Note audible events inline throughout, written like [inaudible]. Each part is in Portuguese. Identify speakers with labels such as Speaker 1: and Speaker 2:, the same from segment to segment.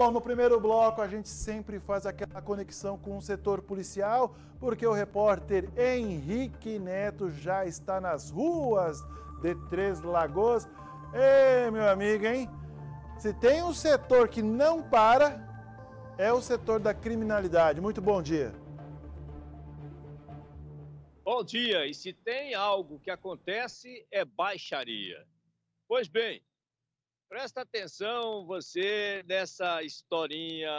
Speaker 1: Bom, no primeiro bloco a gente sempre faz aquela conexão com o setor policial, porque o repórter Henrique Neto já está nas ruas de Três Lagoas. Ei, meu amigo, hein? Se tem um setor que não para, é o setor da criminalidade. Muito bom dia.
Speaker 2: Bom dia, e se tem algo que acontece, é baixaria. Pois bem, Presta atenção você nessa historinha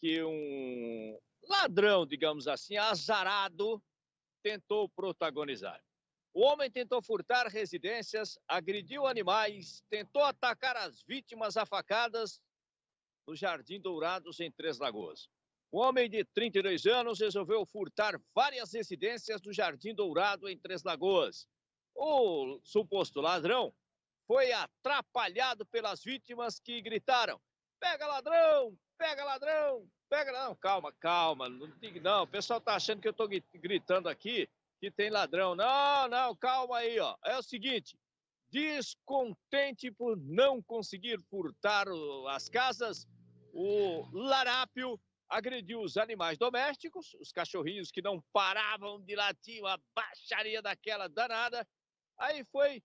Speaker 2: que um ladrão, digamos assim, azarado, tentou protagonizar. O homem tentou furtar residências, agrediu animais, tentou atacar as vítimas a facadas no Jardim Dourados, em Três Lagoas. O homem de 32 anos resolveu furtar várias residências do Jardim Dourado, em Três Lagoas. O suposto ladrão foi atrapalhado pelas vítimas que gritaram: pega ladrão, pega ladrão, pega ladrão. Calma, calma, não diga não. O pessoal tá achando que eu tô gritando aqui que tem ladrão. Não, não, calma aí, ó. É o seguinte: descontente por não conseguir furtar as casas, o larápio agrediu os animais domésticos, os cachorrinhos que não paravam de latir, uma baixaria daquela danada. Aí foi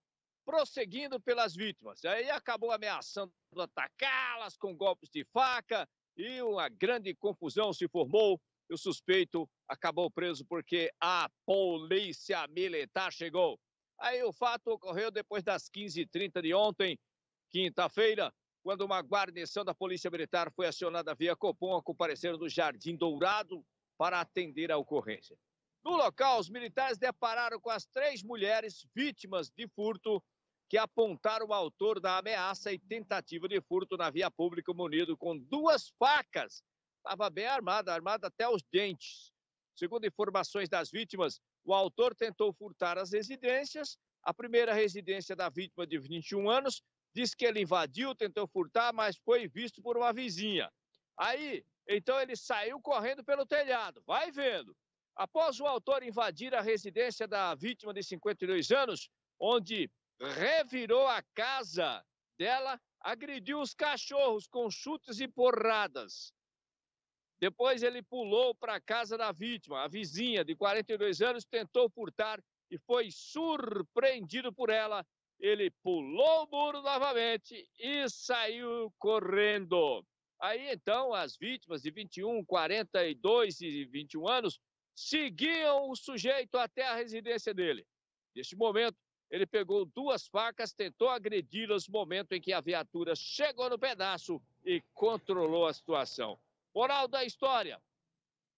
Speaker 2: prosseguindo pelas vítimas. Aí acabou ameaçando atacá-las com golpes de faca e uma grande confusão se formou. E o suspeito acabou preso porque a polícia militar chegou. Aí o fato ocorreu depois das 15h30 de ontem, quinta-feira, quando uma guarnição da Polícia Militar foi acionada via Copom a comparecer no Jardim Dourado para atender a ocorrência. No local, os militares depararam com as três mulheres vítimas de furto que apontaram o autor da ameaça e tentativa de furto na via pública munido com duas facas. Estava bem armada, armada até os dentes. Segundo informações das vítimas, o autor tentou furtar as residências. A primeira residência da vítima, de 21 anos, disse que ele invadiu, tentou furtar, mas foi visto por uma vizinha. Aí, então ele saiu correndo pelo telhado. Vai vendo. Após o autor invadir a residência da vítima de 52 anos, onde revirou a casa dela, agrediu os cachorros com chutes e porradas. Depois ele pulou para a casa da vítima. A vizinha, de 42 anos, tentou furtar e foi surpreendido por ela. Ele pulou o muro novamente e saiu correndo. Aí então, as vítimas de 21, 42 e 21 anos seguiam o sujeito até a residência dele. Neste momento, ele pegou duas facas, tentou agredi-las no momento em que a viatura chegou no pedaço e controlou a situação. Moral da história: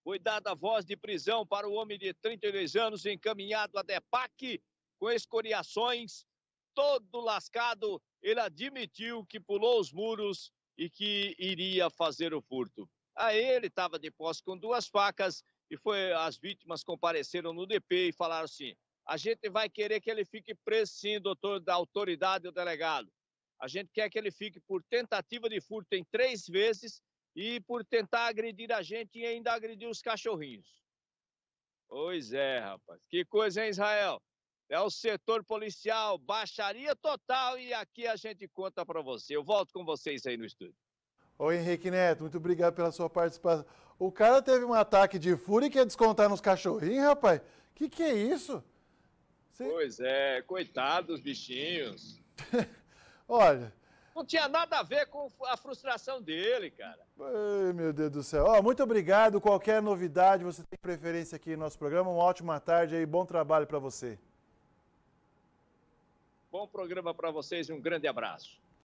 Speaker 2: foi dada a voz de prisão para o homem de 32 anos encaminhado a DEPAC com escoriações, todo lascado. Ele admitiu que pulou os muros e que iria fazer o furto. Aí ele estava de posse com duas facas e foi as vítimas compareceram no DP e falaram assim: a gente vai querer que ele fique preso, sim, doutor, da autoridade do delegado. A gente quer que ele fique por tentativa de furto em três vezes e por tentar agredir a gente e ainda agredir os cachorrinhos. Pois é, rapaz. Que coisa, hein, Israel? É o setor policial, baixaria total e aqui a gente conta para você. Eu volto com vocês aí no estúdio.
Speaker 1: Ô Henrique Neto, muito obrigado pela sua participação. O cara teve um ataque de fúria e quer descontar nos cachorrinhos, rapaz. Que que é isso?
Speaker 2: Pois é, coitado dos bichinhos.
Speaker 1: [laughs] Olha...
Speaker 2: Não tinha nada a ver com a frustração dele, cara.
Speaker 1: Ai, meu Deus do céu. Ó, muito obrigado. Qualquer novidade, você tem preferência aqui no nosso programa. Uma ótima tarde e bom trabalho para você.
Speaker 2: Bom programa para vocês e um grande abraço.